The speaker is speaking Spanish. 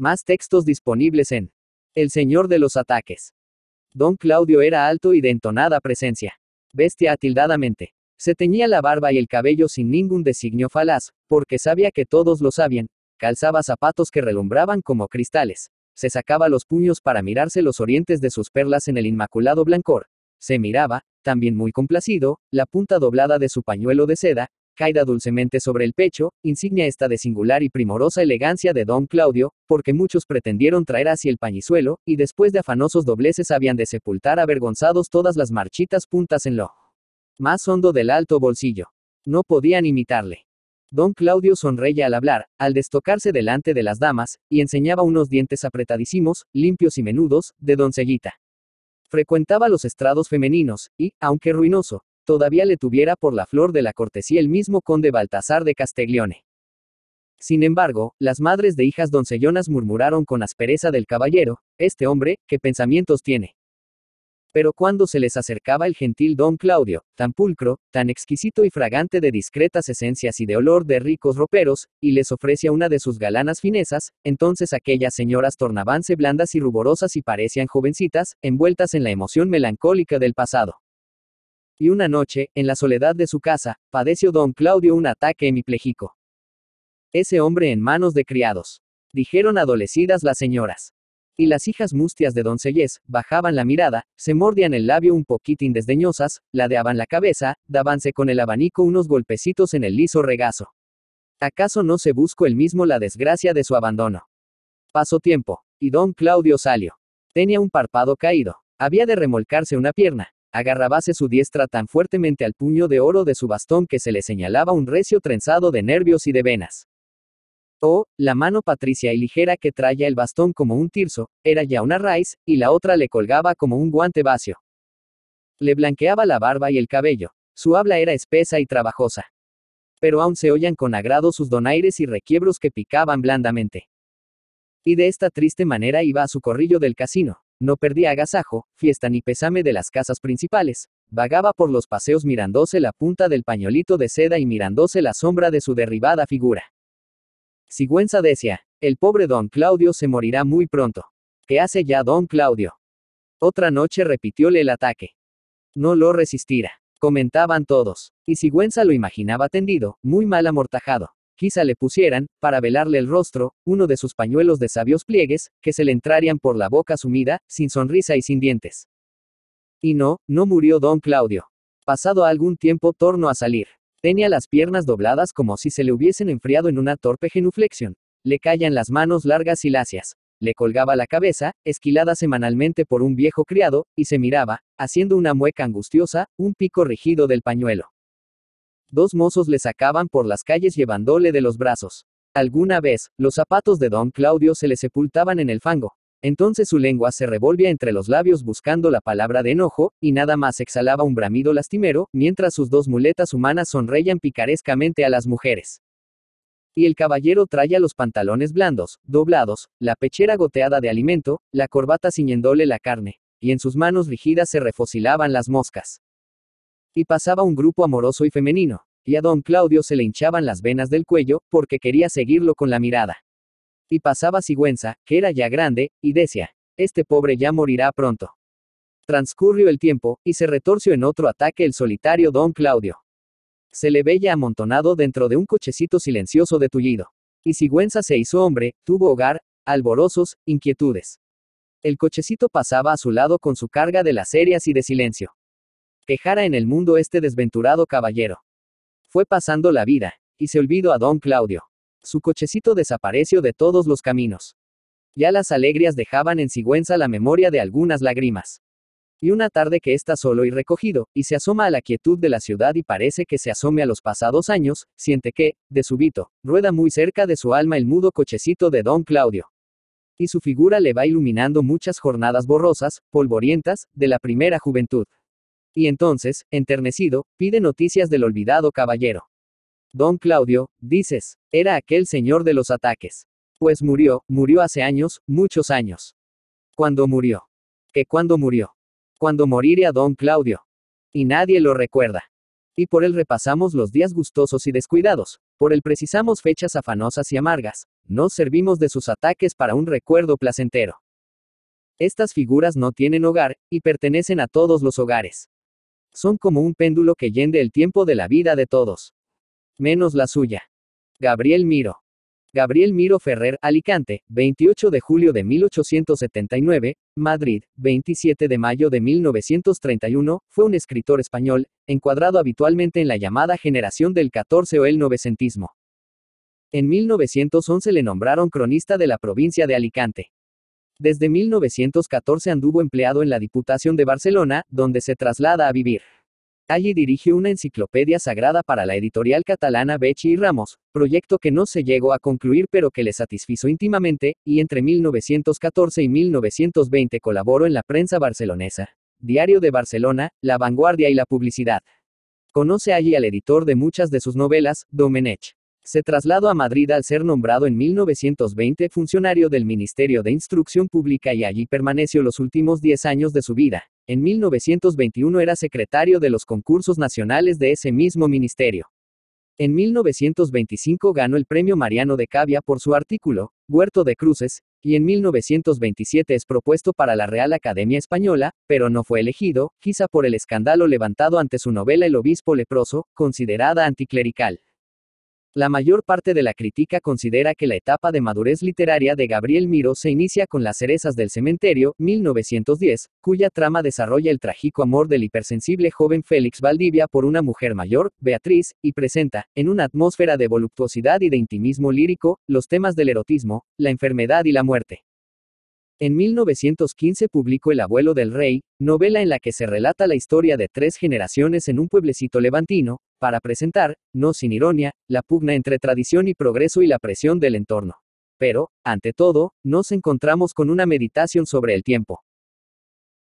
Más textos disponibles en El Señor de los Ataques. Don Claudio era alto y de entonada presencia. Bestia atildadamente. Se teñía la barba y el cabello sin ningún designio falaz, porque sabía que todos lo sabían, calzaba zapatos que relumbraban como cristales, se sacaba los puños para mirarse los orientes de sus perlas en el inmaculado blancor, se miraba, también muy complacido, la punta doblada de su pañuelo de seda, caída dulcemente sobre el pecho, insignia esta de singular y primorosa elegancia de don Claudio, porque muchos pretendieron traer hacia el pañizuelo, y después de afanosos dobleces habían de sepultar avergonzados todas las marchitas puntas en lo más hondo del alto bolsillo. No podían imitarle. Don Claudio sonreía al hablar, al destocarse delante de las damas, y enseñaba unos dientes apretadísimos, limpios y menudos, de doncellita. Frecuentaba los estrados femeninos, y, aunque ruinoso, todavía le tuviera por la flor de la cortesía el mismo conde Baltasar de Castiglione. Sin embargo, las madres de hijas doncellonas murmuraron con aspereza del caballero, este hombre, ¿qué pensamientos tiene? Pero cuando se les acercaba el gentil don Claudio, tan pulcro, tan exquisito y fragante de discretas esencias y de olor de ricos roperos, y les ofrecía una de sus galanas finezas, entonces aquellas señoras tornabanse blandas y ruborosas y parecían jovencitas, envueltas en la emoción melancólica del pasado. Y una noche, en la soledad de su casa, padeció don Claudio un ataque hemipléjico. Ese hombre en manos de criados. Dijeron adolecidas las señoras. Y las hijas mustias de doncellés, bajaban la mirada, se mordían el labio un poquitín desdeñosas, ladeaban la cabeza, dábanse con el abanico unos golpecitos en el liso regazo. ¿Acaso no se buscó el mismo la desgracia de su abandono? Pasó tiempo, y don Claudio salió. Tenía un párpado caído. Había de remolcarse una pierna, Agarrabase su diestra tan fuertemente al puño de oro de su bastón que se le señalaba un recio trenzado de nervios y de venas. O, oh, la mano patricia y ligera que traía el bastón como un tirso, era ya una raíz, y la otra le colgaba como un guante vacío Le blanqueaba la barba y el cabello. Su habla era espesa y trabajosa. Pero aún se oían con agrado sus donaires y requiebros que picaban blandamente. Y de esta triste manera iba a su corrillo del casino, no perdía agasajo, fiesta ni pesame de las casas principales. Vagaba por los paseos mirándose la punta del pañolito de seda y mirándose la sombra de su derribada figura. Sigüenza decía, el pobre don Claudio se morirá muy pronto. ¿Qué hace ya don Claudio? Otra noche repitióle el ataque. No lo resistirá, comentaban todos, y Sigüenza lo imaginaba tendido, muy mal amortajado. Quizá le pusieran, para velarle el rostro, uno de sus pañuelos de sabios pliegues, que se le entrarían por la boca sumida, sin sonrisa y sin dientes. Y no, no murió don Claudio. Pasado algún tiempo torno a salir. Tenía las piernas dobladas como si se le hubiesen enfriado en una torpe genuflexión. Le callan las manos largas y lacias. Le colgaba la cabeza, esquilada semanalmente por un viejo criado, y se miraba, haciendo una mueca angustiosa, un pico rigido del pañuelo. Dos mozos le sacaban por las calles llevándole de los brazos. Alguna vez, los zapatos de don Claudio se le sepultaban en el fango. Entonces su lengua se revolvía entre los labios buscando la palabra de enojo, y nada más exhalaba un bramido lastimero, mientras sus dos muletas humanas sonreían picarescamente a las mujeres. Y el caballero traía los pantalones blandos, doblados, la pechera goteada de alimento, la corbata ciñéndole la carne, y en sus manos rígidas se refocilaban las moscas. Y pasaba un grupo amoroso y femenino, y a don Claudio se le hinchaban las venas del cuello, porque quería seguirlo con la mirada. Y pasaba Sigüenza, que era ya grande, y decía, este pobre ya morirá pronto. Transcurrió el tiempo, y se retorció en otro ataque el solitario don Claudio. Se le veía amontonado dentro de un cochecito silencioso de Y Sigüenza se hizo hombre, tuvo hogar, alborozos, inquietudes. El cochecito pasaba a su lado con su carga de las serias y de silencio quejara en el mundo este desventurado caballero. Fue pasando la vida, y se olvidó a don Claudio. Su cochecito desapareció de todos los caminos. Ya las alegrías dejaban en Sigüenza la memoria de algunas lágrimas. Y una tarde que está solo y recogido, y se asoma a la quietud de la ciudad y parece que se asome a los pasados años, siente que, de súbito, rueda muy cerca de su alma el mudo cochecito de don Claudio. Y su figura le va iluminando muchas jornadas borrosas, polvorientas, de la primera juventud. Y entonces, enternecido, pide noticias del olvidado caballero. Don Claudio, dices, era aquel señor de los ataques. Pues murió, murió hace años, muchos años. ¿Cuándo murió? qué cuándo murió? Cuando moriría don Claudio. Y nadie lo recuerda. Y por él repasamos los días gustosos y descuidados, por él precisamos fechas afanosas y amargas, nos servimos de sus ataques para un recuerdo placentero. Estas figuras no tienen hogar, y pertenecen a todos los hogares. Son como un péndulo que yende el tiempo de la vida de todos. Menos la suya. Gabriel Miro. Gabriel Miro Ferrer, Alicante, 28 de julio de 1879, Madrid, 27 de mayo de 1931, fue un escritor español, encuadrado habitualmente en la llamada generación del 14 o el novecentismo. En 1911 le nombraron cronista de la provincia de Alicante. Desde 1914 anduvo empleado en la Diputación de Barcelona, donde se traslada a vivir. Allí dirigió una enciclopedia sagrada para la editorial catalana Bechi y Ramos, proyecto que no se llegó a concluir pero que le satisfizo íntimamente, y entre 1914 y 1920 colaboró en la prensa barcelonesa, Diario de Barcelona, La Vanguardia y la Publicidad. Conoce allí al editor de muchas de sus novelas, Domenech. Se trasladó a Madrid al ser nombrado en 1920 funcionario del Ministerio de Instrucción Pública y allí permaneció los últimos 10 años de su vida. En 1921 era secretario de los concursos nacionales de ese mismo ministerio. En 1925 ganó el premio Mariano de Cavia por su artículo, Huerto de Cruces, y en 1927 es propuesto para la Real Academia Española, pero no fue elegido, quizá por el escándalo levantado ante su novela El Obispo Leproso, considerada anticlerical. La mayor parte de la crítica considera que la etapa de madurez literaria de Gabriel Miro se inicia con Las cerezas del cementerio, 1910, cuya trama desarrolla el trágico amor del hipersensible joven Félix Valdivia por una mujer mayor, Beatriz, y presenta, en una atmósfera de voluptuosidad y de intimismo lírico, los temas del erotismo, la enfermedad y la muerte. En 1915 publicó El abuelo del rey, novela en la que se relata la historia de tres generaciones en un pueblecito levantino, para presentar, no sin ironía, la pugna entre tradición y progreso y la presión del entorno. Pero, ante todo, nos encontramos con una meditación sobre el tiempo,